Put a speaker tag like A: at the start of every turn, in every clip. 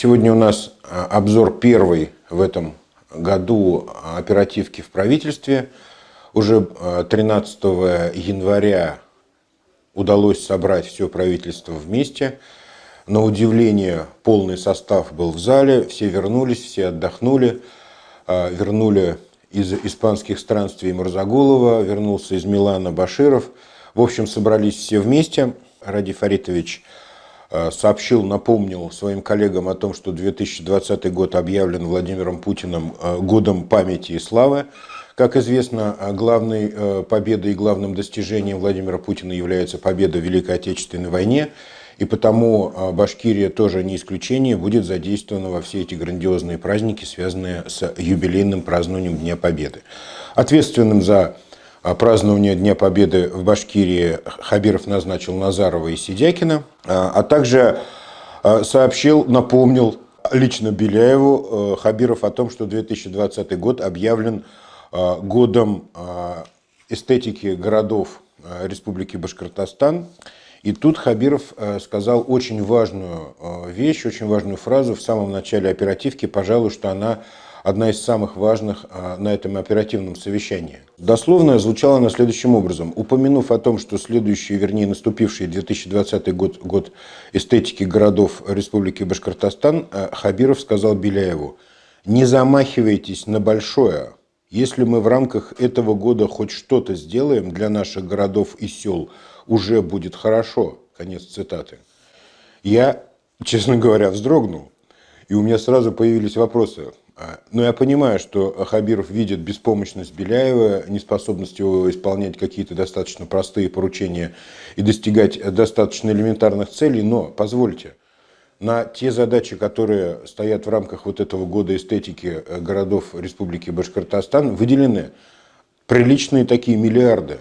A: Сегодня у нас а, обзор первый в этом году оперативки в правительстве. Уже 13 а, января удалось собрать все правительство вместе. На удивление полный состав был в зале, все вернулись, все отдохнули. А, вернули из испанских странствий Мурзагулова, вернулся из Милана Баширов. В общем, собрались все вместе. Ради Фаритович Э, сообщил, напомнил своим коллегам о том, что 2020 год объявлен Владимиром Путиным э, годом памяти и славы. Как известно, э, главной победой и главным достижением Владимира Путина является победа в Великой Отечественной войне. И потому Башкирия тоже не исключение, будет задействована во все эти грандиозные праздники, связанные с юбилейным празднованием Дня Победы. Ответственным за празднования Дня Победы в Башкирии Хабиров назначил Назарова и Сидякина, а, а также а, сообщил, напомнил лично Беляеву э, Хабиров о том, что 2020 год объявлен а, годом эстетики городов Республики Башкортостан. И тут Хабиров э, сказал очень важную э, вещь, очень важную фразу в самом начале оперативки, пожалуй, что она одна из самых важных а, на этом оперативном совещании. Дословно звучала она следующим образом. Упомянув о том, что следующий, вернее наступивший 2020 год, год эстетики городов Республики Башкортостан, а, Хабиров сказал Беляеву, «Не замахивайтесь на большое, если мы в рамках этого года хоть что-то сделаем для наших городов и сел, уже будет хорошо. Конец цитаты. Я, честно говоря, вздрогнул. И у меня сразу появились вопросы. А, но ну, я понимаю, что Хабиров видит беспомощность Беляева, неспособность его исполнять какие-то достаточно простые поручения и достигать достаточно элементарных целей, но позвольте, на те задачи, которые стоят в рамках вот этого года эстетики э, городов Республики Башкортостан, выделены приличные такие миллиарды.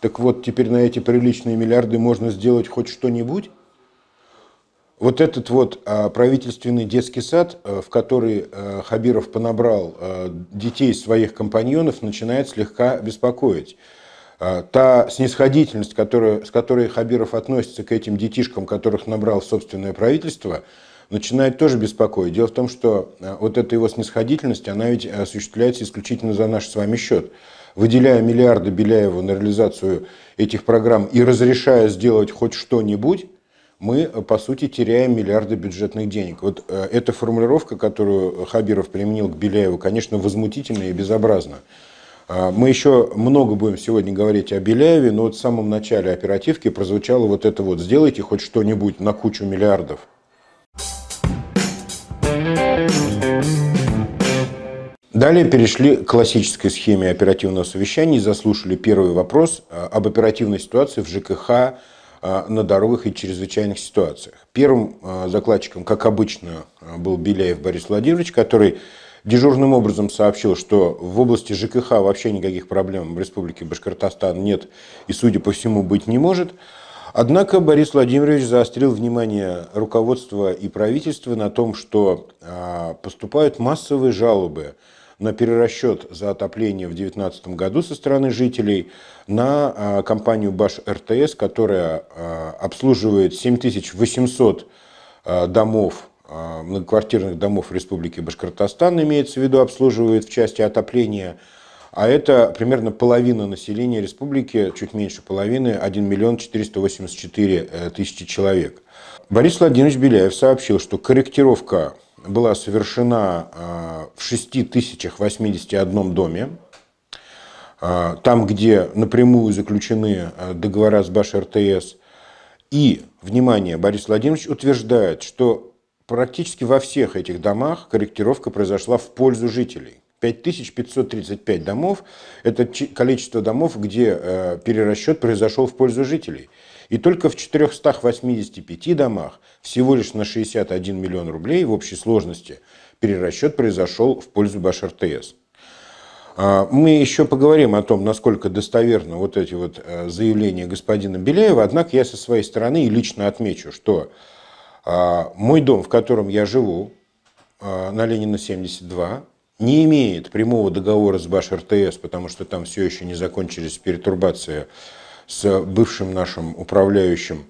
A: Так вот, теперь на эти приличные миллиарды можно сделать хоть что-нибудь? Вот этот вот а, правительственный детский сад, э, в который э, Хабиров понабрал э, детей своих компаньонов, начинает слегка беспокоить. А, та снисходительность, которая, с которой Хабиров относится к этим детишкам, которых набрал собственное правительство, начинает тоже беспокоить. Дело в том, что а, вот эта его снисходительность, она ведь осуществляется исключительно за наш с вами счет. Выделяя миллиарды Беляеву на реализацию этих программ и разрешая сделать хоть что-нибудь, мы, э, по сути, теряем миллиарды бюджетных денег. Вот э, эта формулировка, которую Хабиров применил к Беляеву, конечно, возмутительна и безобразна. Мы еще много будем сегодня говорить о Беляеве, но вот в самом начале оперативки прозвучало вот это вот «сделайте хоть что-нибудь на кучу миллиардов». Далее перешли к классической схеме оперативного совещания и заслушали первый вопрос э, об оперативной ситуации в ЖКХ, а, на дорогах и чрезвычайных ситуациях. Первым а, закладчиком, как обычно, а, был Беляев Борис Владимирович, который дежурным образом сообщил, что в области ЖКХ вообще никаких проблем в Республике Башкортостан нет и, судя по всему, быть не может. Однако Борис Владимирович заострил внимание руководства и правительства на том, что поступают массовые жалобы на перерасчет за отопление в 2019 году со стороны жителей на а, компанию Баш РТС, которая а, обслуживает 7800 а, домов многоквартирных домов Республики Башкортостан, имеется в виду, обслуживает в части отопления. А это примерно половина населения республики, чуть меньше половины, 1 миллион 484 э, тысячи человек. Борис Владимирович Беляев сообщил, что корректировка была совершена а, в 6081 доме, а, там, где напрямую заключены а, договора с Баш РТС. И, внимание, Борис Владимирович утверждает, что практически во всех этих домах корректировка произошла в пользу жителей. 5535 домов – это количество домов, где э, перерасчет произошел в пользу жителей – и только в 485 домах всего лишь на 61 миллион рублей в общей сложности перерасчет произошел в пользу Башртс. А, мы еще поговорим о том, насколько достоверны вот эти вот э, заявления господина Беляева, однако я со своей стороны и лично отмечу, что а, мой дом, в котором я живу, а, на Ленина 72, не имеет прямого договора с Баш РТС, потому что там все еще не закончились перетурбации с бывшим нашим управляющим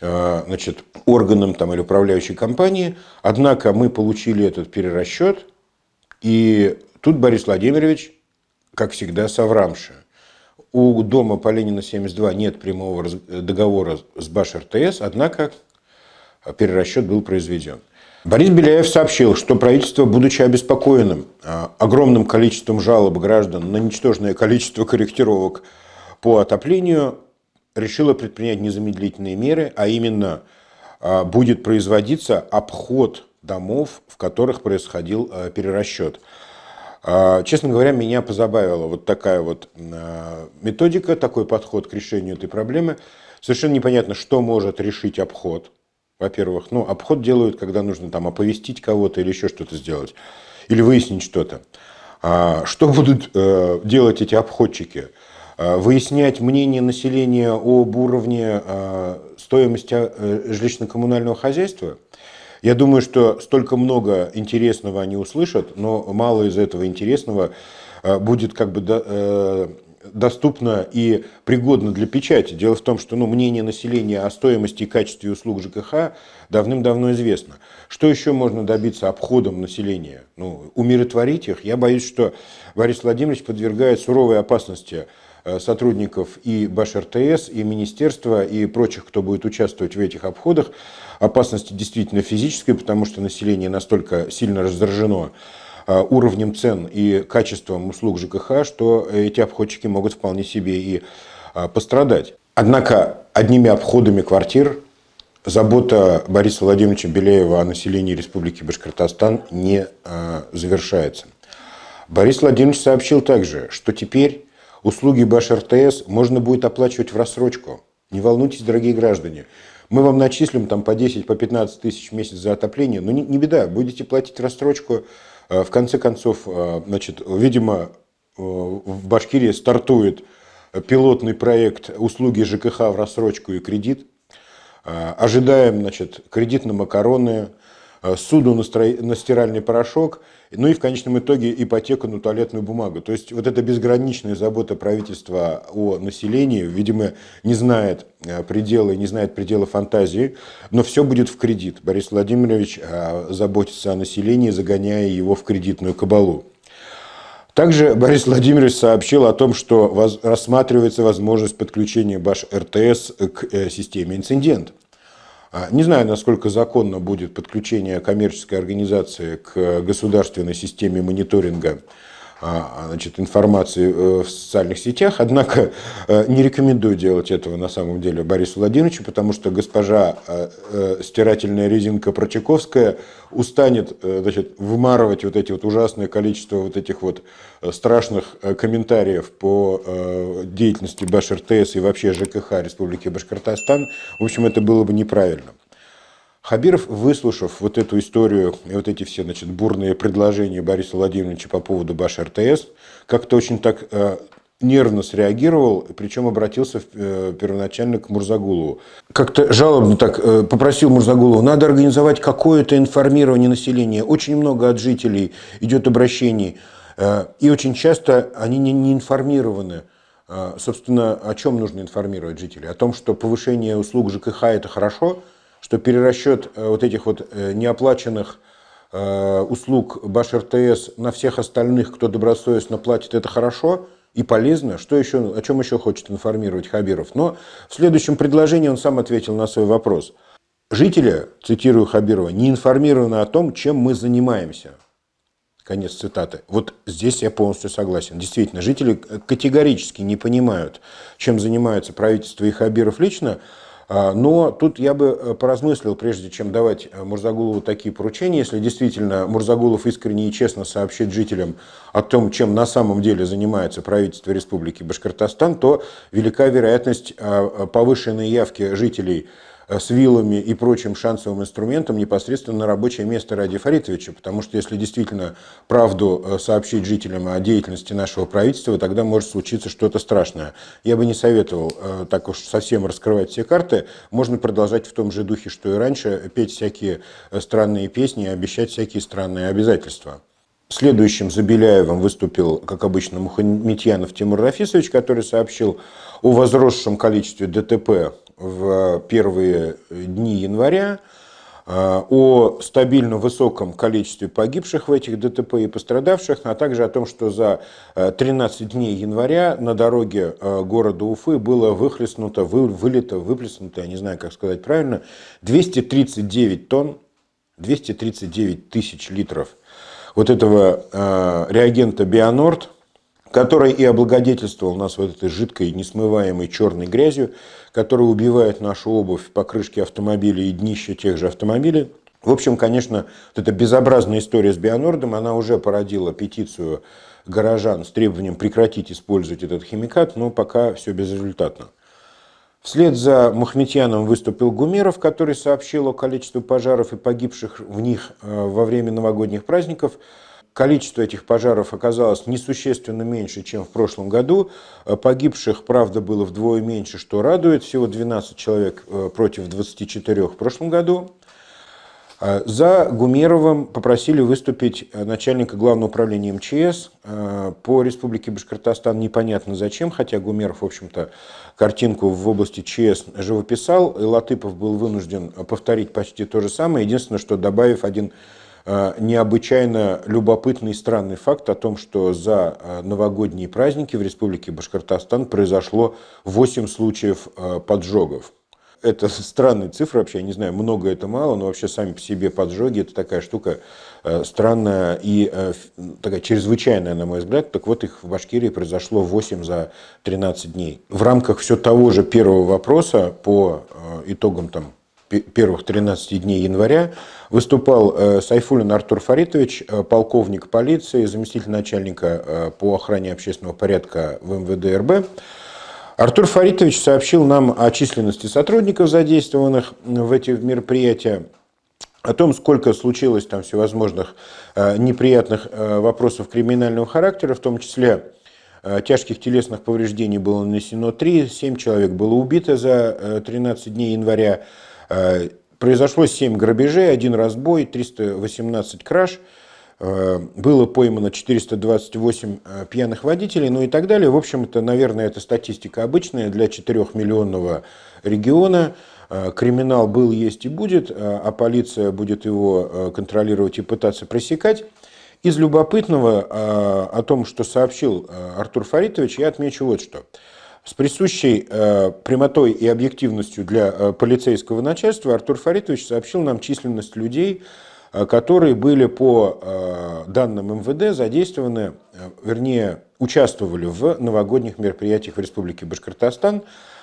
A: э, значит, органом там, или управляющей компанией. Однако мы получили этот перерасчет, и тут Борис Владимирович, как всегда, соврамши. У дома по Ленина 72 нет прямого договора с Баш РТС, однако перерасчет был произведен. Борис Беляев сообщил, что правительство, будучи обеспокоенным э, огромным количеством жалоб граждан на ничтожное количество корректировок по отоплению решила предпринять незамедлительные меры, а именно а, будет производиться обход домов, в которых происходил а, перерасчет. А, честно говоря, меня позабавила вот такая вот методика, такой подход к решению этой проблемы. Совершенно непонятно, что может решить обход. Во-первых, ну, обход делают, когда нужно там оповестить кого-то или еще что-то сделать, или выяснить что-то. Что будут э, делать эти обходчики? Э, выяснять мнение населения об уровне э, стоимости э, жилищно-коммунального хозяйства. Я думаю, что столько много интересного они услышат, но мало из этого интересного будет как бы доступно и пригодно для печати. Дело в том, что ну, мнение населения о стоимости и качестве услуг ЖКХ давным-давно известно. Что еще можно добиться обходом населения? Ну, умиротворить их? Я боюсь, что Борис Владимирович подвергает суровой опасности Э, сотрудников и баш и министерства, и прочих, кто будет участвовать в этих обходах. Опасность действительно физическая, потому что население настолько сильно раздражено э, уровнем цен и качеством услуг ЖКХ, что эти обходчики могут вполне себе и э, пострадать. Однако одними обходами квартир забота Бориса Владимировича Беляева о населении Республики Башкортостан не завершается. Борис Владимирович сообщил также, что теперь Услуги баш можно будет оплачивать в рассрочку. Не волнуйтесь, дорогие граждане. Мы вам начислим там по 10, по 15 тысяч в месяц за отопление, но не, не беда, будете платить рассрочку. Э, в конце концов, э, значит, видимо, э, в Башкирии стартует пилотный проект услуги ЖКХ в рассрочку и кредит. Ожидаем, значит, кредит на макароны, Э, суду на, стро... на стиральный порошок, ну и в конечном итоге ипотеку на туалетную бумагу. То есть вот эта безграничная забота правительства о населении, видимо, не знает э, предела и не знает предела фантазии, но все будет в кредит. Борис Владимирович э, заботится о населении, загоняя его в кредитную кабалу. Также Борис Владимирович сообщил о том, что рассматривается возможность подключения баш РТС к системе инцидент. А, не знаю, насколько законно будет подключение коммерческой организации к э, государственной системе мониторинга а, а, значит, информации э, в социальных сетях, однако э, не рекомендую делать этого на самом деле Борису Владимировичу, потому что госпожа э, стирательная резинка Протяковская устанет значит, вымарывать вот эти вот ужасное количество вот этих вот страшных комментариев по деятельности БАШ-РТС и вообще ЖКХ Республики Башкортостан. В общем, это было бы неправильно. Хабиров, выслушав вот эту историю и вот эти все значит, бурные предложения Бориса Владимировича по поводу Баш РТС, как-то очень так э, нервно среагировал, причем обратился в, э, первоначально к Мурзагулову. Как-то жалобно так э, попросил Мурзагулова, надо организовать какое-то информирование населения. Очень много от жителей идет обращений. Э, и очень часто они не, не информированы. Э, собственно, о чем нужно информировать жителей? О том, что повышение услуг ЖКХ – это хорошо – что перерасчет э, вот этих вот э, неоплаченных э, услуг Баш РТС на всех остальных, кто добросовестно платит, это хорошо и полезно. Что еще, о чем еще хочет информировать Хабиров? Но в следующем предложении он сам ответил на свой вопрос. Жители, цитирую Хабирова, не информированы о том, чем мы занимаемся. Конец цитаты. Вот здесь я полностью согласен. Действительно, жители категорически не понимают, чем занимаются правительство и Хабиров лично. А, но тут я бы э, поразмыслил, прежде чем давать э, Мурзагулову такие поручения, если действительно Мурзагулов искренне и честно сообщит жителям о том, чем на самом деле занимается правительство Республики Башкортостан, то велика вероятность э, повышенной явки жителей с вилами и прочим шансовым инструментом непосредственно на рабочее место Ради Фаритовича, потому что если действительно правду э, сообщить жителям о деятельности нашего правительства, тогда может случиться что-то страшное. Я бы не советовал э, так уж совсем раскрывать все карты. Можно продолжать в том же духе, что и раньше, петь всякие э, странные песни и обещать всякие странные обязательства. Следующим за Беляевым выступил, как обычно, Мухаметьянов Тимур Рафисович, который сообщил о возросшем количестве ДТП в первые дни января, э, о стабильно высоком количестве погибших в этих ДТП и пострадавших, а также о том, что за 13 э, дней января на дороге э, города Уфы было выхлестнуто, вылито, выплеснуто, я не знаю, как сказать правильно, 239 тонн, 239 тысяч литров вот этого реагента Бионорд – который и облагодетельствовал нас вот этой жидкой, несмываемой черной грязью, которая убивает нашу обувь, покрышки автомобилей и днище тех же автомобилей. В общем, конечно, вот эта безобразная история с Бионордом, она уже породила петицию горожан с требованием прекратить использовать этот химикат, но пока все безрезультатно. Вслед за Махметьяном выступил Гумеров, который сообщил о количестве пожаров и погибших в них э, во время новогодних праздников – количество этих пожаров оказалось несущественно меньше, чем в прошлом году. Э, погибших, правда, было вдвое меньше, что радует. Всего 12 человек э, против 24 в прошлом году. Э, за Гумеровым попросили выступить начальника главного управления МЧС по республике Башкортостан. Непонятно зачем, хотя Гумеров, в общем-то, картинку в области ЧС живописал. И Латыпов был вынужден повторить почти то же самое, единственное, что добавив один Э, необычайно любопытный и странный факт о том, что за э, новогодние праздники в Республике Башкортостан произошло 8 случаев э, поджогов. Это странные цифра вообще, я не знаю, много это мало, но вообще сами по себе поджоги – это такая штука странная и такая чрезвычайная, на мой взгляд. Так вот, их в Башкирии произошло 8 за 13 дней. В рамках все того же первого вопроса по итогам там, первых 13 дней января выступал э, Сайфулин Артур Фаритович, э, полковник полиции, заместитель начальника э, по охране общественного порядка в МВД РБ. Артур Фаритович сообщил нам о численности сотрудников, задействованных в эти мероприятия, о том, сколько случилось там всевозможных неприятных вопросов криминального характера, в том числе Тяжких телесных повреждений было нанесено 3, 7 человек было убито за 13 дней января. Э, произошло 7 грабежей, один разбой, 318 краж, э, было поймано 428 э, пьяных водителей, ну и так далее. В общем-то, наверное, это статистика обычная для 4-миллионного региона. Криминал был, есть и будет, а полиция будет его контролировать и пытаться пресекать. Из любопытного о том, что сообщил Артур Фаритович, я отмечу вот что – с присущей э, прямотой и объективностью для э, полицейского начальства Артур Фаритович сообщил нам численность людей, э, которые были по э, данным МВД задействованы, э, вернее, участвовали в новогодних мероприятиях в Республике Башкортостан.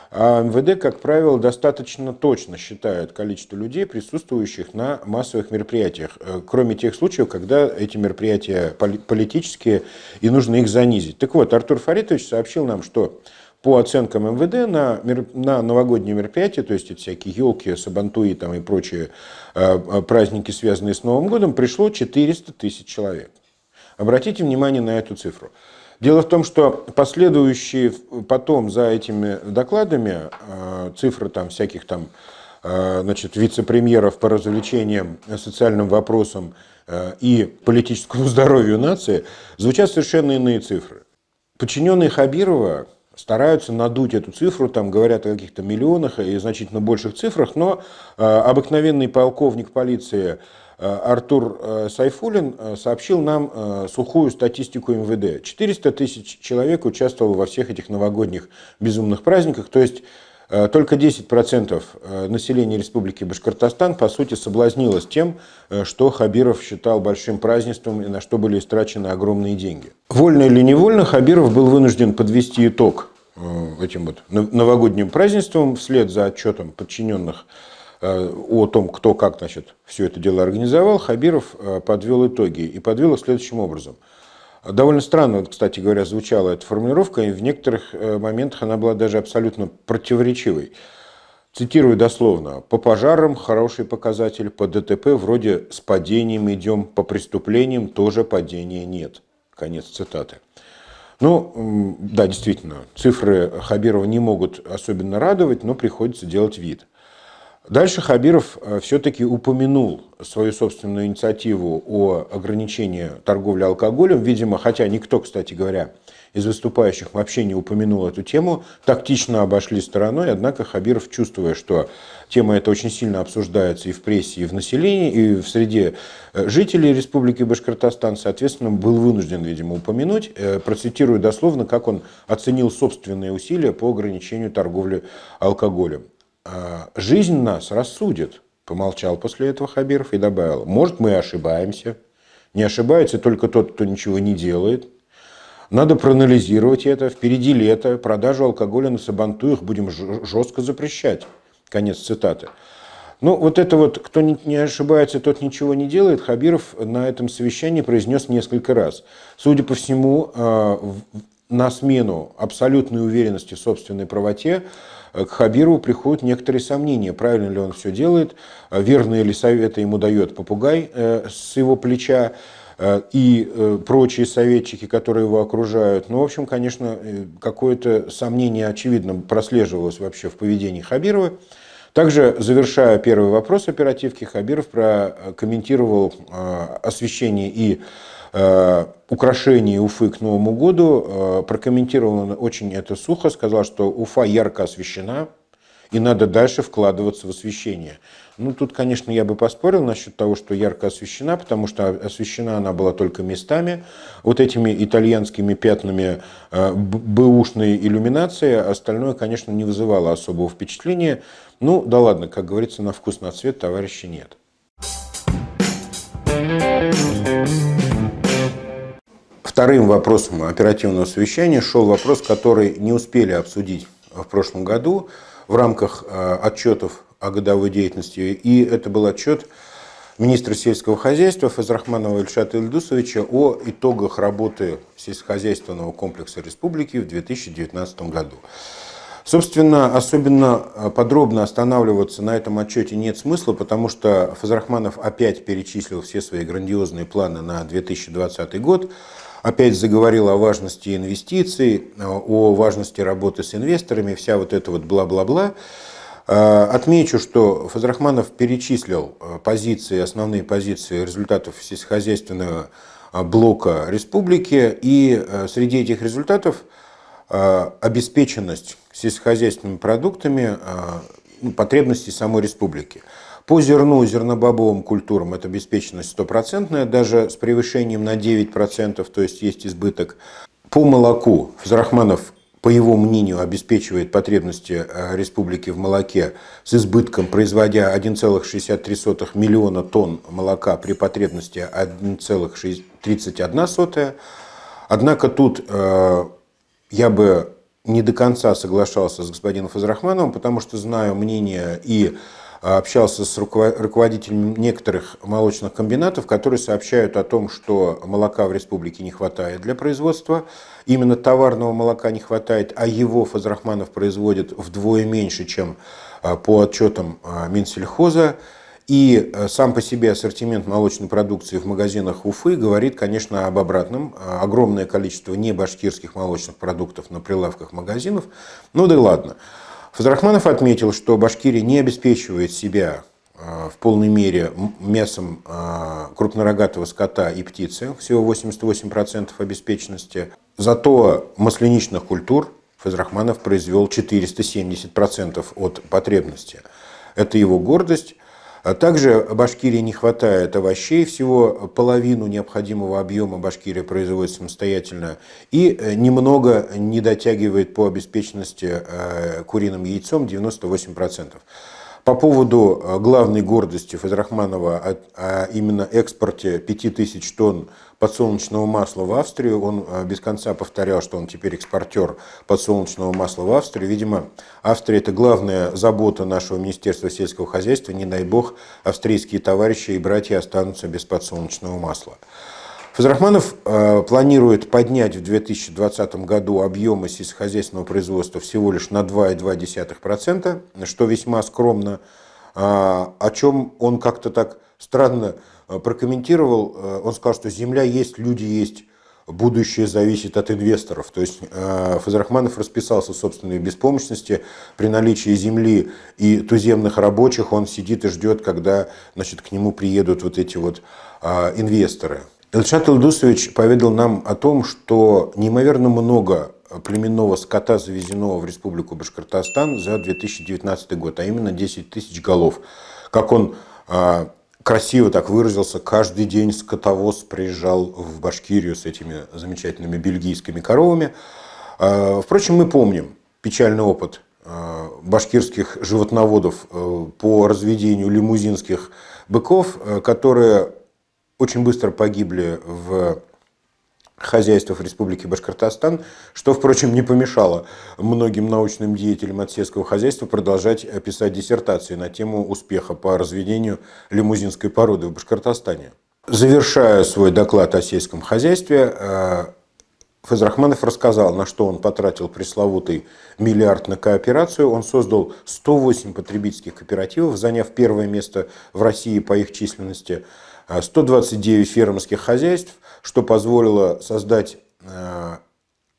A: А МВД, как правило, достаточно точно считает количество людей, присутствующих на массовых мероприятиях, э, кроме тех случаев, когда эти мероприятия политические и нужно их занизить. Так вот, Артур Фаритович сообщил нам, что по оценкам МВД на, на новогодние мероприятия, то есть это всякие елки, сабантуи там и прочие э, э, праздники, связанные с Новым годом, пришло 400 тысяч человек. Обратите внимание на эту цифру. Дело в том, что последующие потом за этими докладами э, цифры там всяких там э, значит, вице-премьеров по развлечениям, социальным вопросам э, и политическому здоровью нации, звучат совершенно иные цифры. Подчиненные Хабирова, стараются надуть эту цифру, там говорят о каких-то миллионах и значительно больших цифрах, но э, обыкновенный полковник полиции э, Артур э, Сайфулин сообщил нам сухую статистику МВД. 400 тысяч человек участвовало во всех этих новогодних безумных праздниках, то есть Э, только 10% э, населения Республики Башкортостан, по сути, соблазнилось тем, э, что Хабиров считал большим празднеством и на что были истрачены огромные деньги. Вольно или невольно, Хабиров был вынужден подвести итог этим вот новогодним празднеством вслед за отчетом подчиненных о том, кто как значит, все это дело организовал, Хабиров подвел итоги и подвел их следующим образом – Довольно странно, кстати говоря, звучала эта формулировка, и в некоторых э, моментах она была даже абсолютно противоречивой. Цитирую дословно. «По пожарам хороший показатель, по ДТП вроде с падением идем, по преступлениям тоже падения нет». Конец цитаты. Ну, да, действительно, цифры Хабирова не могут особенно радовать, но приходится делать вид – Дальше Хабиров э, все-таки упомянул свою собственную инициативу о ограничении торговли алкоголем. Видимо, хотя никто, кстати говоря, из выступающих вообще не упомянул эту тему, тактично обошли стороной, однако Хабиров, чувствуя, что тема эта очень сильно обсуждается и в прессе, и в населении, и в среде э, жителей Республики Башкортостан, соответственно, был вынужден, видимо, упомянуть, э, процитирую дословно, как он оценил собственные усилия по ограничению торговли алкоголем. «А, жизнь нас рассудит. Помолчал после этого Хабиров и добавил, может, мы ошибаемся. Не ошибается только тот, кто ничего не делает. Надо проанализировать это. Впереди лето. Продажу алкоголя на Сабантуях будем жестко запрещать. Конец цитаты. Ну, вот это вот, кто не ошибается, тот ничего не делает, Хабиров на этом совещании произнес несколько раз. Судя по всему, а, на смену абсолютной уверенности в собственной правоте Э, к Хабирову приходят некоторые сомнения, правильно ли он все делает, э, верные ли советы ему дает попугай э, с его плеча и прочие советчики, которые его окружают. Ну, в общем, конечно, какое-то сомнение, очевидно, прослеживалось вообще в поведении Хабирова. Также, завершая первый вопрос оперативки, Хабиров прокомментировал освещение и Э, украшении Уфы к Новому году, э, прокомментировал он очень это сухо, сказал, что Уфа ярко освещена, и надо дальше вкладываться в освещение. Ну, тут, конечно, я бы поспорил насчет того, что ярко освещена, потому что освещена она была только местами. Вот этими итальянскими пятнами э, бэушной иллюминации остальное, конечно, не вызывало особого впечатления. Ну, да ладно, как говорится, на вкус, на цвет товарища нет. Thank you. Вторым вопросом оперативного совещания шел вопрос, который не успели обсудить в прошлом году в рамках э, отчетов о годовой деятельности. И это был отчет министра сельского хозяйства Фазрахманова Ильшата Ильдусовича о итогах работы сельскохозяйственного комплекса республики в 2019 году. Собственно, особенно э, подробно останавливаться на этом отчете нет смысла, потому что Фазрахманов опять перечислил все свои грандиозные планы на 2020 год опять заговорил о важности инвестиций, о важности работы с инвесторами, вся вот эта вот бла-бла-бла. А, отмечу, что Фазрахманов перечислил а, позиции, основные позиции результатов сельскохозяйственного а, блока республики, и среди этих результатов обеспеченность сельскохозяйственными продуктами потребностей самой республики. По зерну, зернобобовым культурам это обеспеченность стопроцентная, даже с превышением на 9%, то есть есть избыток. По молоку Фазрахманов, по его мнению, обеспечивает потребности э, республики в молоке с избытком, производя 1,63 миллиона тонн молока при потребности 1,31. Однако тут э, я бы не до конца соглашался с господином Фазрахмановым, потому что знаю мнение и а, общался с руководителем некоторых молочных комбинатов, которые сообщают о том, что молока в республике не хватает для производства. Именно товарного молока не хватает, а его Фазрахманов производит вдвое меньше, чем а, по отчетам а, Минсельхоза. И э, сам по себе ассортимент молочной продукции в магазинах Уфы говорит, конечно, об обратном. Э, огромное количество небашкирских молочных продуктов на прилавках магазинов. Ну да и ладно. Фазрахманов отметил, что Башкирия не обеспечивает себя э, в полной мере мясом крупнорогатого скота и птицы, всего 88% обеспеченности. Зато масляничных культур Фазрахманов произвел 470% от потребности. Это его гордость. А также Башкирии не хватает овощей, всего половину необходимого объема Башкирия производит самостоятельно и э, немного не дотягивает по обеспеченности э, куриным яйцом 98%. По поводу э, главной гордости Федрахманова, а именно экспорте 5000 тонн подсолнечного масла в Австрию. Он э, без конца повторял, что он теперь экспортер подсолнечного масла в Австрию. Видимо, Австрия – это главная забота нашего Министерства сельского хозяйства. Не дай бог, австрийские товарищи и братья останутся без подсолнечного масла. Фазрахманов э, планирует поднять в 2020 году объемы сельскохозяйственного производства всего лишь на 2,2%, что весьма скромно, а о чем он как-то так странно Э, прокомментировал, э, он сказал, что земля есть, люди есть, будущее зависит от инвесторов. То есть э, Фазрахманов расписался в собственной беспомощности. При наличии земли и туземных рабочих он сидит и ждет, когда значит, к нему приедут вот эти вот инвесторы. Эльшат Илдусович поведал нам о том, что неимоверно много племенного скота завезено в Республику Башкортостан за 2019 год, а именно 10 тысяч голов. Как он красиво так выразился, каждый день скотовоз приезжал в Башкирию с этими замечательными бельгийскими коровами. А, впрочем, мы помним печальный опыт а, башкирских животноводов э, по разведению лимузинских быков, э, которые очень быстро погибли в хозяйствов Республики Башкортостан, что, впрочем, не помешало многим научным деятелям от сельского хозяйства продолжать писать диссертации на тему успеха по разведению лимузинской породы в Башкортостане. Завершая свой доклад о сельском хозяйстве, э, Фазрахманов рассказал, на что он потратил пресловутый миллиард на кооперацию. Он создал 108 потребительских кооперативов, заняв первое место в России по их численности, 129 э, фермерских хозяйств, что позволило создать э,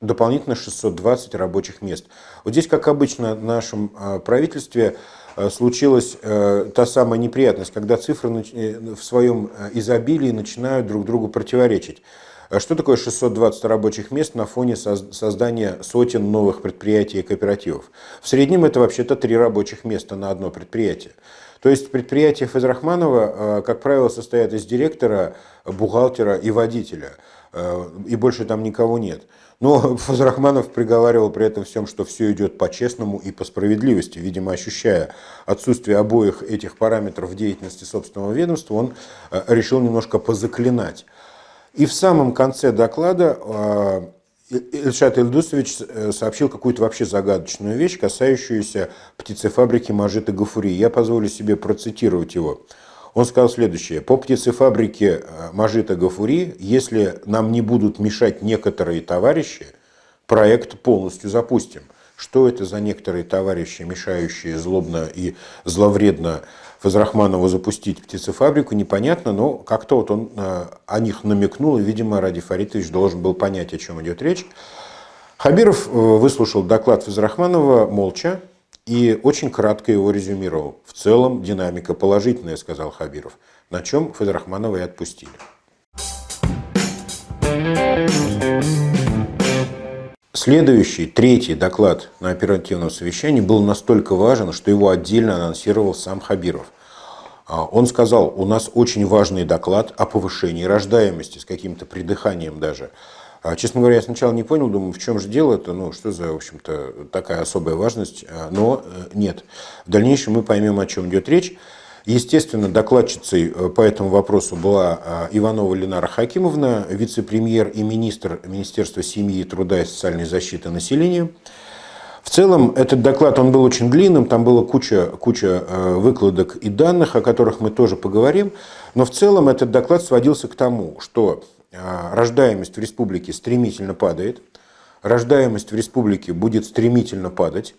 A: дополнительно 620 рабочих мест. Вот здесь, как обычно, в нашем э, правительстве э, случилась та самая неприятность, когда цифры в своем изобилии начинают друг другу противоречить. А что такое 620 рабочих мест на фоне создания сотен новых предприятий и кооперативов? В среднем это вообще-то три рабочих места на одно предприятие. То есть предприятия Фазрахманова, э, как правило, состоят из директора, бухгалтера и водителя. Э, и больше там никого нет. Но Фазрахманов приговаривал при этом всем, что все идет по-честному и по справедливости. Видимо, ощущая отсутствие обоих этих параметров в деятельности собственного ведомства, он э, решил немножко позаклинать и в самом конце доклада а, Ильшат Ильдусович э, сообщил какую-то вообще загадочную вещь, касающуюся птицефабрики Мажита Гафури. Я позволю себе процитировать его. Он сказал следующее. По птицефабрике э, Мажита Гафури, если нам не будут мешать некоторые товарищи, проект полностью запустим. Что это за некоторые товарищи, мешающие злобно и зловредно Фазрахманова запустить птицефабрику, непонятно, но как-то вот он э, о них намекнул, и, видимо, Ради Фаритович должен был понять, о чем идет речь. Хабиров э, выслушал доклад Фазрахманова молча и очень кратко его резюмировал. В целом динамика положительная, сказал Хабиров, на чем Фазрахманова и отпустили. Thank you. Следующий, третий доклад на оперативном совещании был настолько важен, что его отдельно анонсировал сам Хабиров. А, он сказал, у нас очень важный доклад о повышении рождаемости, с каким-то придыханием даже. А, честно говоря, я сначала не понял, думаю, в чем же дело это, ну что за, в общем-то, такая особая важность, а, но э, нет. В дальнейшем мы поймем, о чем идет речь. Естественно, докладчицей э, по этому вопросу была э, Иванова Ленара Хакимовна, вице-премьер и министр Министерства семьи, труда и социальной защиты населения. В целом, этот доклад он был очень длинным, там была куча, куча э, выкладок и данных, о которых мы тоже поговорим. Но в целом этот доклад сводился к тому, что рождаемость в республике стремительно падает, рождаемость в республике будет стремительно падать,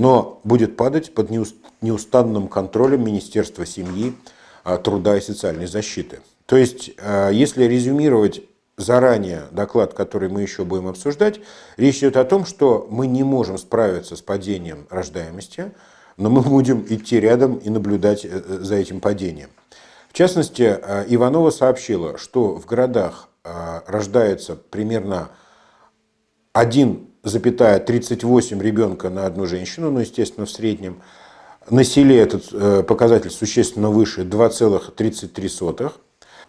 A: но будет падать под неустанным контролем Министерства семьи, а, труда и социальной защиты. То есть, а, если резюмировать заранее доклад, который мы еще будем обсуждать, речь идет о том, что мы не можем справиться с падением рождаемости, но мы будем идти рядом и наблюдать э, э, за этим падением. В частности, а, Иванова сообщила, что в городах рождается примерно один 1,38 ребенка на одну женщину, ну, естественно, в среднем. На селе этот э, показатель существенно выше 2,33.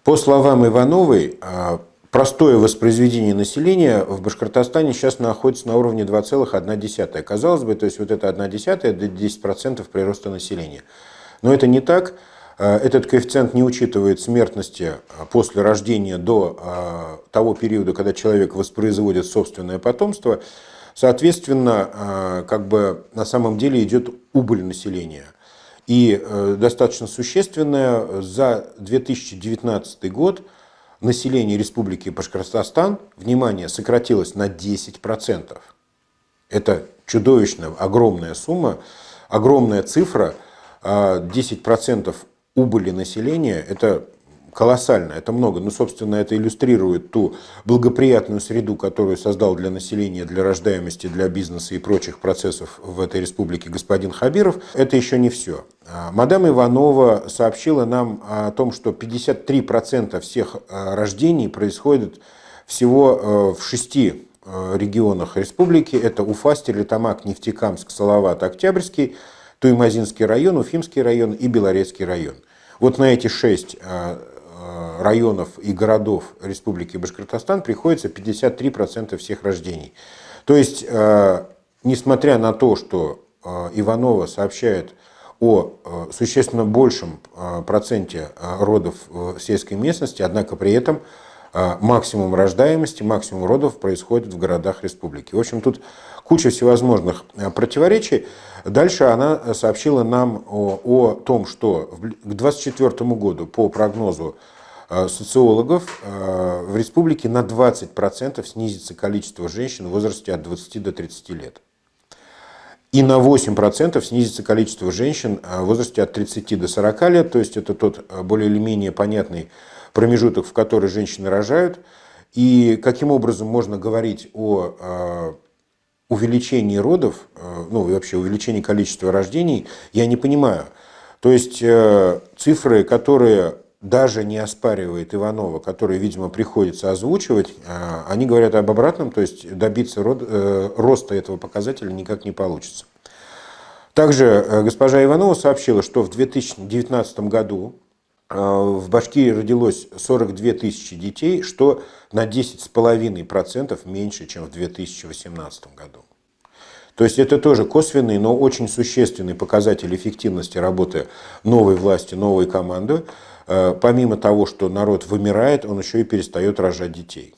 A: По словам Ивановой, э, простое воспроизведение населения в Башкортостане сейчас находится на уровне 2,1. Казалось бы, то есть вот это 1,1 – это 10% прироста населения. Но это не так. Э, этот коэффициент не учитывает смертности э, после рождения до э, того периода, когда человек воспроизводит собственное потомство. Соответственно, как бы на самом деле идет убыль населения. И достаточно существенная за 2019 год население Республики Башкортостан, внимание, сократилось на 10%. Это чудовищная, огромная сумма, огромная цифра. 10% убыли населения – это колоссально, это много. Но, ну, собственно, это иллюстрирует ту благоприятную среду, которую создал для населения, для рождаемости, для бизнеса и прочих процессов в этой республике господин Хабиров. Это еще не все. А, мадам Иванова сообщила нам о том, что 53% всех а, рождений происходит всего а, в шести регионах республики. Это Уфа, Стерлитамак, Нефтекамск, Салават, Октябрьский – Туймазинский район, Уфимский район и Белорецкий район. Вот на эти шесть э, э, районов и городов Республики Башкортостан приходится 53% всех рождений. То есть, э, несмотря на то, что Иванова сообщает о существенно большем проценте родов в сельской местности, однако при этом а, максимум рождаемости, максимум родов происходит в городах республики. В общем, тут куча всевозможных э, противоречий. Дальше она сообщила нам о, о том, что к 2024 году, по прогнозу э, социологов, э, в республике на 20% снизится количество женщин в возрасте от 20 до 30 лет. И на 8% снизится количество женщин в возрасте от 30 до 40 лет, то есть это тот более или менее понятный промежуток, в который женщины рожают, и каким образом можно говорить о э, увеличении родов, э, ну и вообще увеличении количества рождений, я не понимаю. То есть э, цифры, которые даже не оспаривает Иванова, которые, видимо, приходится озвучивать, они говорят об обратном, то есть добиться роста этого показателя никак не получится. Также госпожа Иванова сообщила, что в 2019 году Э, в Башкирии родилось 42 тысячи детей, что на 10,5% меньше, чем в 2018 году. То есть это тоже косвенный, но очень существенный показатель эффективности работы новой власти, новой команды. Э, помимо того, что народ вымирает, он еще и перестает рожать детей.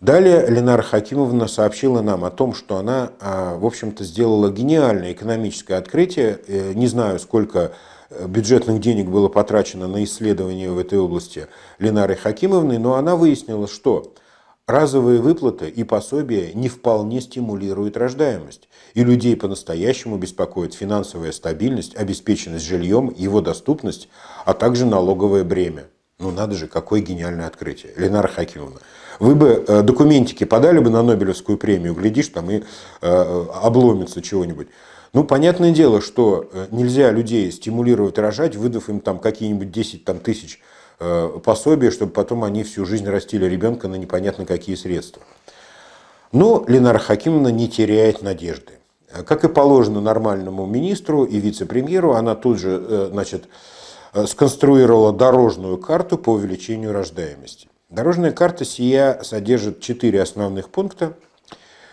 A: Далее Ленара Хакимовна сообщила нам о том, что она, э, в общем-то, сделала гениальное экономическое открытие. Не знаю, сколько бюджетных денег было потрачено на исследование в этой области Ленары Хакимовны, но она выяснила, что разовые выплаты и пособия не вполне стимулируют рождаемость, и людей по-настоящему беспокоит финансовая стабильность, обеспеченность жильем, его доступность, а также налоговое бремя. Ну надо же, какое гениальное открытие. Ленара Хакимовна, вы бы э, документики подали бы на Нобелевскую премию, глядишь, там и э, обломится чего-нибудь. Ну, понятное дело, что э, нельзя людей стимулировать рожать, выдав им там какие-нибудь 10 там, тысяч э, пособия, чтобы потом они всю жизнь растили ребенка на непонятно какие средства. Но Ленара Хакимовна не теряет надежды. Э, как и положено нормальному министру и вице-премьеру, она тут же значит, сконструировала дорожную карту по увеличению рождаемости. Дорожная карта сия содержит четыре основных пункта –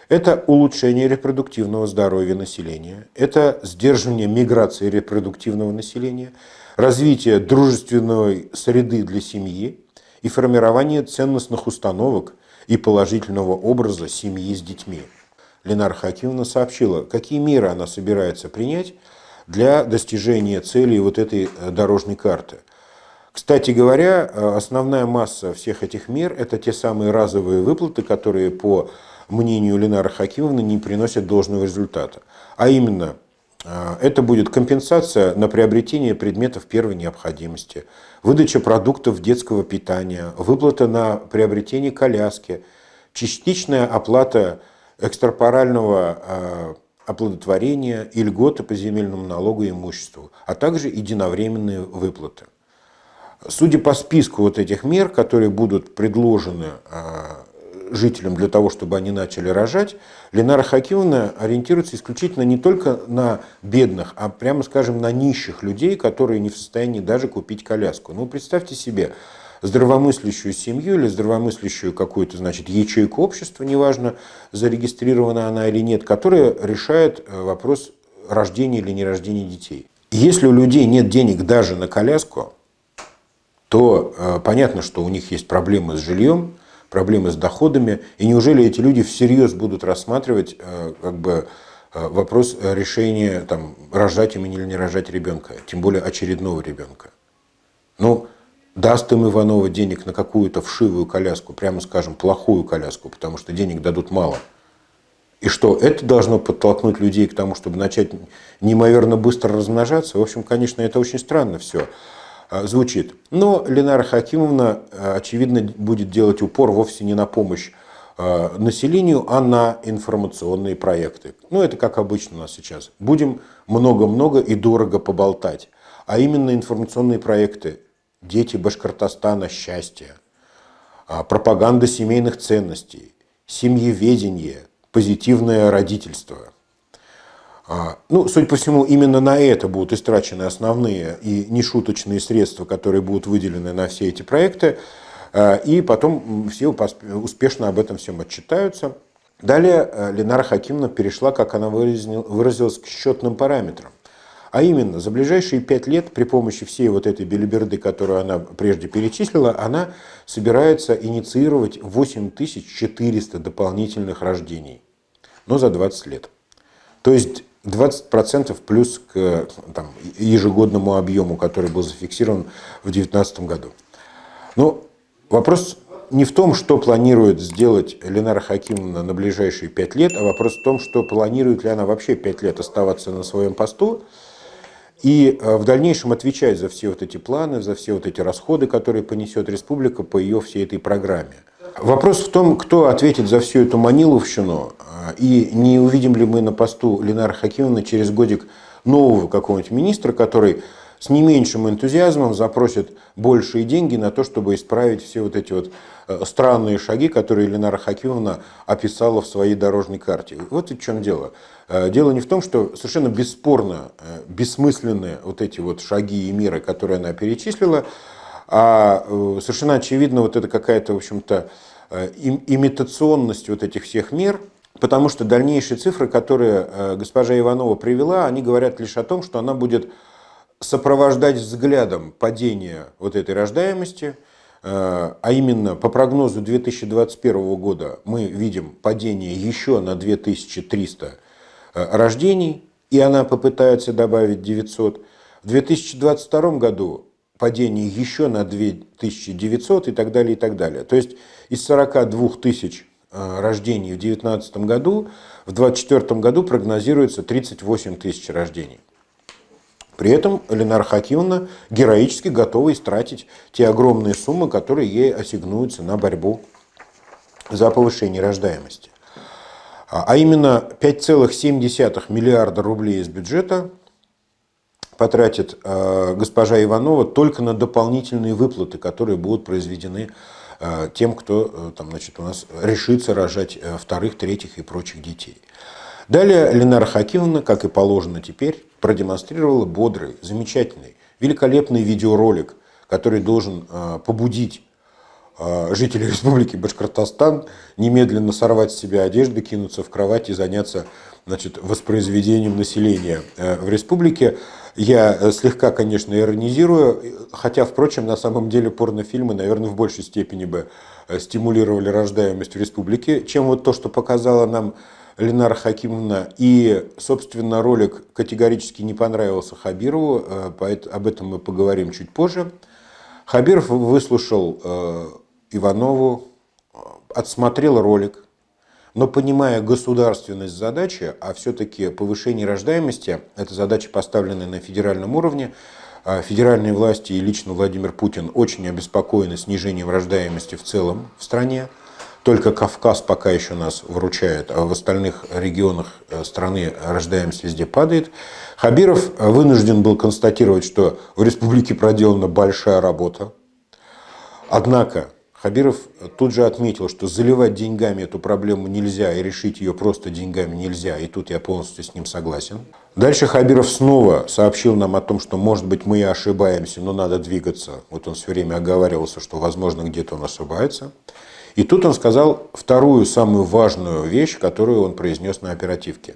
A: это улучшение репродуктивного здоровья населения, это сдерживание миграции репродуктивного населения, развитие дружественной среды для семьи и формирование ценностных установок и положительного образа семьи с детьми. Ленар Хакимовна сообщила, какие меры она собирается принять для достижения целей вот этой э, дорожной карты. Кстати говоря, э, основная масса всех этих мер – это те самые разовые выплаты, которые по мнению Ленары Хакимовны, не приносят должного результата. А именно, а, это будет компенсация на приобретение предметов первой необходимости, выдача продуктов детского питания, выплата на приобретение коляски, частичная оплата экстрапорального а, оплодотворения и льготы по земельному налогу и имуществу, а также единовременные выплаты. Судя по списку вот этих мер, которые будут предложены а, жителям для того, чтобы они начали рожать, Ленара Хакимовна ориентируется исключительно не только на бедных, а прямо скажем на нищих людей, которые не в состоянии даже купить коляску. Ну представьте себе, здравомыслящую семью или здравомыслящую какую-то, значит, ячейку общества, неважно, зарегистрирована она или нет, которая решает э, вопрос рождения или нерождения детей. Если у людей нет денег даже на коляску, то э, понятно, что у них есть проблемы с жильем, проблемы с доходами. И неужели эти люди всерьез будут рассматривать э, как бы, э, вопрос решения, там, рожать им или не рожать ребенка, тем более очередного ребенка? Ну, даст им Иванова денег на какую-то вшивую коляску, прямо скажем, плохую коляску, потому что денег дадут мало. И что, это должно подтолкнуть людей к тому, чтобы начать неимоверно быстро размножаться? В общем, конечно, это очень странно все. А, звучит. Но Ленара Хакимовна, а, очевидно, будет делать упор вовсе не на помощь а, населению, а на информационные проекты. Ну, это как обычно у нас сейчас. Будем много-много и дорого поболтать. А именно информационные проекты. Дети Башкортостана, счастье. Пропаганда семейных ценностей. Семьеведение. Позитивное родительство. А, ну, судя по всему, именно на это будут истрачены основные и нешуточные средства, которые будут выделены на все эти проекты. А, и потом все успешно об этом всем отчитаются. Далее э, Ленара Хакимна перешла, как она выразилась, к счетным параметрам. А именно, за ближайшие пять лет при помощи всей вот этой билиберды, которую она прежде перечислила, она собирается инициировать 8400 дополнительных рождений, но за 20 лет. То есть 20% плюс к там, ежегодному объему, который был зафиксирован в 2019 году. Но ну, вопрос не в том, что планирует сделать Ленара Хакимовна на ближайшие 5 лет, а вопрос в том, что планирует ли она вообще 5 лет оставаться на своем посту и э, в дальнейшем отвечать за все вот эти планы, за все вот эти расходы, которые понесет республика по ее всей этой программе. Вопрос в том, кто ответит за всю эту маниловщину, э, и не увидим ли мы на посту Ленара Хакимовна через годик нового какого-нибудь министра, который с не меньшим энтузиазмом запросит большие деньги на то, чтобы исправить все вот эти вот э, странные шаги, которые Ленара Хакимовна описала в своей дорожной карте. Вот в чем дело. Э, дело не в том, что совершенно бесспорно бессмысленные вот эти вот шаги и меры, которые она перечислила, а совершенно очевидно вот это какая-то, в общем-то, Э, имитационность вот этих всех мер, потому что дальнейшие цифры, которые э, госпожа Иванова привела, они говорят лишь о том, что она будет сопровождать взглядом падение вот этой рождаемости, э, а именно по прогнозу 2021 года мы видим падение еще на 2300 рождений, и она попытается добавить 900. В 2022 году падение еще на 2900 и так далее, и так далее. То есть из 42 тысяч э, рождений в 2019 году, в 2024 году прогнозируется 38 тысяч рождений. При этом Ленар Хакимовна героически готова истратить те огромные суммы, которые ей ассигнуются на борьбу за повышение рождаемости. А, а именно 5,7 миллиарда рублей из бюджета потратит э, госпожа Иванова только на дополнительные выплаты, которые будут произведены Э, тем, кто э, там, значит, у нас решится рожать э, вторых, третьих и прочих детей. Далее Ленара Хакимовна, как и положено теперь, продемонстрировала бодрый, замечательный, великолепный видеоролик, который должен побудить жителей Республики Башкортостан немедленно сорвать с себя одежды, кинуться в кровать и заняться значит, воспроизведением населения в республике. Я э, слегка, конечно, иронизирую, хотя, впрочем, на самом деле порнофильмы, наверное, в большей степени бы э, стимулировали рождаемость в республике, чем вот то, что показала нам Ленара Хакимовна. И, собственно, ролик категорически не понравился Хабирову, э, об этом мы поговорим чуть позже. Хабиров выслушал Иванову, отсмотрел ролик – но понимая государственность задачи, а все-таки повышение рождаемости, это задача, поставленная на федеральном уровне, а федеральные власти и лично Владимир Путин очень обеспокоены снижением рождаемости в целом в стране. Только Кавказ пока еще нас выручает, а в остальных регионах э, страны рождаемость везде падает. Хабиров э, вынужден был констатировать, что в республике проделана большая работа. Однако Хабиров тут же отметил, что заливать деньгами эту проблему нельзя и решить ее просто деньгами нельзя, и тут я полностью с ним согласен. Дальше Хабиров снова сообщил нам о том, что может быть мы и ошибаемся, но надо двигаться. Вот он все время оговаривался, что возможно где-то он ошибается. И тут он сказал вторую самую важную вещь, которую он произнес на оперативке.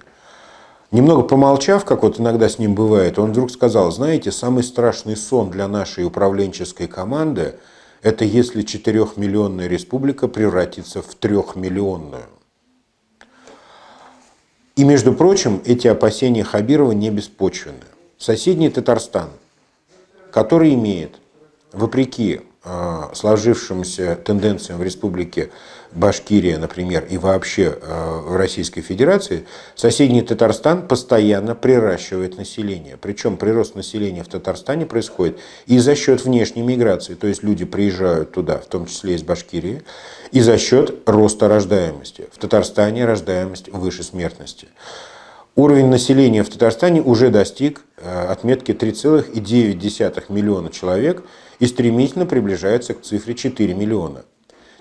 A: Немного помолчав, как вот иногда с ним бывает, он вдруг сказал, знаете, самый страшный сон для нашей управленческой команды – это если четырехмиллионная республика превратится в трехмиллионную. И, между прочим, эти опасения Хабирова не беспочвены. Соседний Татарстан, который имеет, вопреки а, сложившимся тенденциям в республике, Башкирия, например, и вообще э, в Российской Федерации, соседний Татарстан постоянно приращивает население. Причем прирост населения в Татарстане происходит и за счет внешней миграции, то есть люди приезжают туда, в том числе из Башкирии, и за счет роста рождаемости. В Татарстане рождаемость выше смертности. Уровень населения в Татарстане уже достиг э, отметки 3,9 миллиона человек и стремительно приближается к цифре 4 миллиона.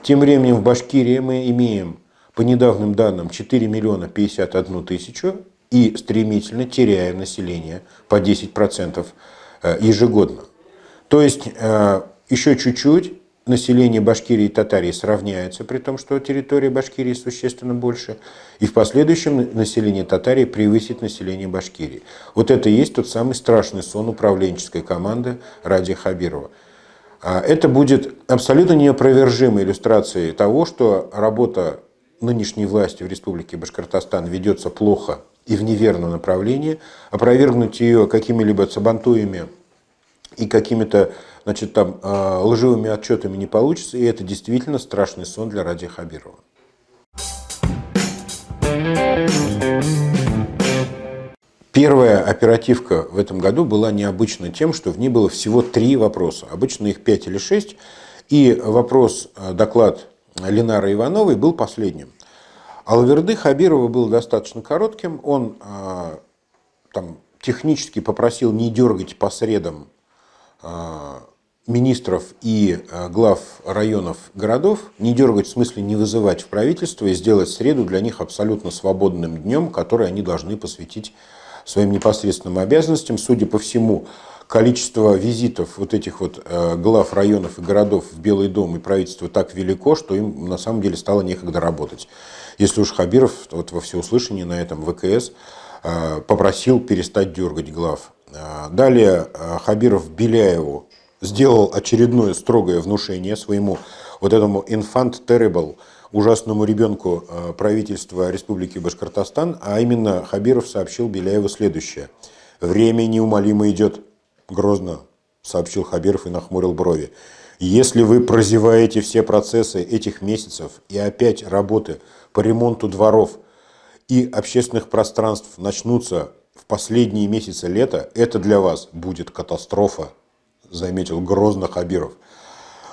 A: Тем временем в Башкирии мы имеем, по недавним данным, 4 миллиона 51 тысячу и стремительно теряем население по 10% э, ежегодно. То есть э, еще чуть-чуть население Башкирии и Татарии сравняется, при том, что территория Башкирии существенно больше, и в последующем население Татарии превысит население Башкирии. Вот это и есть тот самый страшный сон управленческой команды Ради Хабирова – а это будет абсолютно неопровержимой иллюстрацией того, что работа нынешней власти в Республике Башкортостан ведется плохо и в неверном направлении. Опровергнуть ее какими-либо сабантуями и какими-то значит, там, а, лживыми отчетами не получится, и это действительно страшный сон для Ради Хабирова. Первая оперативка в этом году была необычна тем, что в ней было всего три вопроса. Обычно их пять или шесть. И вопрос, э, доклад Ленары Ивановой был последним. Алверды Хабирова был достаточно коротким. Он э, там, технически попросил не дергать по средам э, министров и глав районов городов, не дергать в смысле не вызывать в правительство и сделать среду для них абсолютно свободным днем, который они должны посвятить своим непосредственным обязанностям. Судя по всему, количество визитов вот этих вот э, глав районов и городов в Белый дом и правительство так велико, что им на самом деле стало некогда работать. Если уж Хабиров вот во всеуслышание на этом ВКС э, попросил перестать дергать глав. Э, далее Хабиров Беляеву сделал очередное строгое внушение своему вот этому инфант terrible – ужасному ребенку э, правительства Республики Башкортостан, а именно Хабиров сообщил Беляеву следующее. «Время неумолимо идет», — грозно сообщил Хабиров и нахмурил брови. «Если вы прозеваете все процессы этих месяцев и опять работы по ремонту дворов и общественных пространств начнутся в последние месяцы лета, это для вас будет катастрофа», — заметил грозно Хабиров.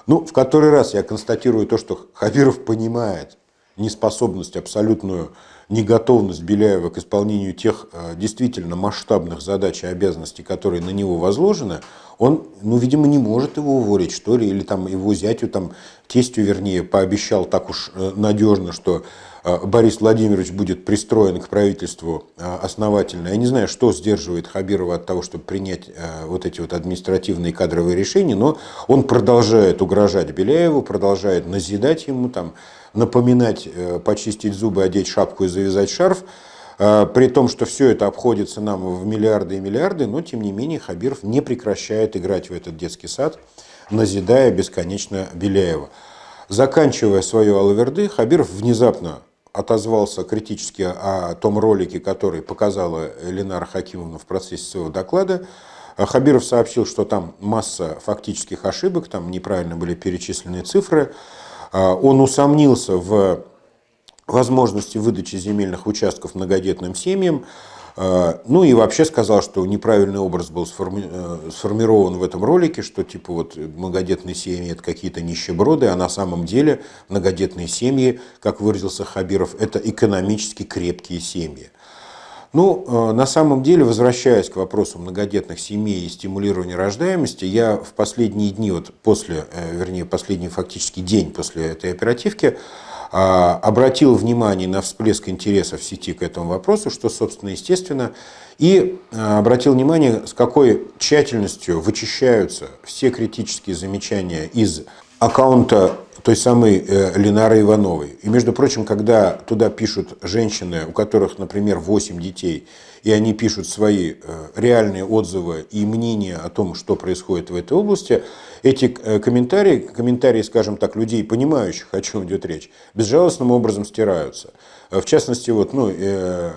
A: Ну, в который раз я констатирую то, что Хабиров понимает неспособность, абсолютную неготовность Беляева к исполнению тех э, действительно масштабных задач и обязанностей, которые на него возложены, он, ну, видимо, не может его уволить, что ли, или там его зятю, там, тестю, вернее, пообещал так уж э, надежно, что Э, Борис Владимирович будет пристроен к правительству э, основательно. Я не знаю, что сдерживает Хабирова от того, чтобы принять э, вот эти вот административные кадровые решения, но он продолжает угрожать Беляеву, продолжает назидать ему, там, напоминать почистить зубы, одеть шапку и завязать шарф. При том, что все это обходится нам в миллиарды и миллиарды, но тем не менее Хабиров не прекращает играть в этот детский сад, назидая бесконечно Беляева. Заканчивая свою Алаверды, Хабиров внезапно отозвался критически о том ролике, который показала Ленара Хакимовна в процессе своего доклада. А Хабиров сообщил, что там масса фактических ошибок, там неправильно были перечислены цифры. А, он усомнился в возможности выдачи земельных участков многодетным семьям. А, ну и вообще сказал, что неправильный образ был сформи... Э, сформирован в этом ролике, что типа вот многодетные семьи это какие-то нищеброды, а на самом деле многодетные семьи, как выразился Хабиров, это экономически крепкие семьи. Ну, э, на самом деле, возвращаясь к вопросу многодетных семей и стимулирования рождаемости, я в последние дни, вот после, э, вернее, последний фактически день после этой оперативки, а, обратил внимание на всплеск интереса в сети к этому вопросу, что, собственно, естественно, и а, обратил внимание, с какой тщательностью вычищаются все критические замечания из аккаунта той самой э, Ленары Ивановой. И, между прочим, когда туда пишут женщины, у которых, например, 8 детей, и они пишут свои э, реальные отзывы и мнения о том, что происходит в этой области, эти э, комментарии, комментарии, скажем так, людей, понимающих, о чем идет речь, безжалостным образом стираются. Э, в частности, вот, ну, э,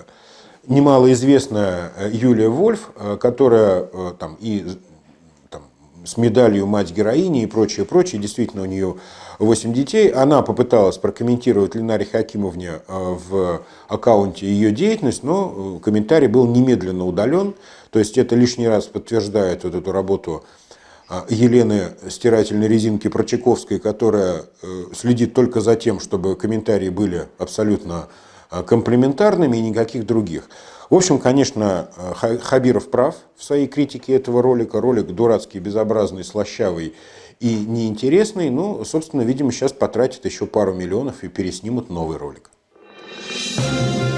A: немалоизвестная э, Юлия Вольф, э, которая там и там, с медалью «Мать героини» и прочее, прочее, действительно у нее 8 детей. Она попыталась прокомментировать Ленаре Хакимовне э, в аккаунте ее деятельность, но э, комментарий был немедленно удален. То есть это лишний раз подтверждает вот эту работу э, Елены стирательной резинки Прочаковской, которая следит только за тем, чтобы комментарии были абсолютно комплементарными и никаких других. В общем, конечно, Хабиров прав в своей критике этого ролика. Ролик дурацкий, безобразный, слащавый и неинтересный, ну, собственно, видимо, сейчас потратят еще пару миллионов и переснимут новый ролик. Thank you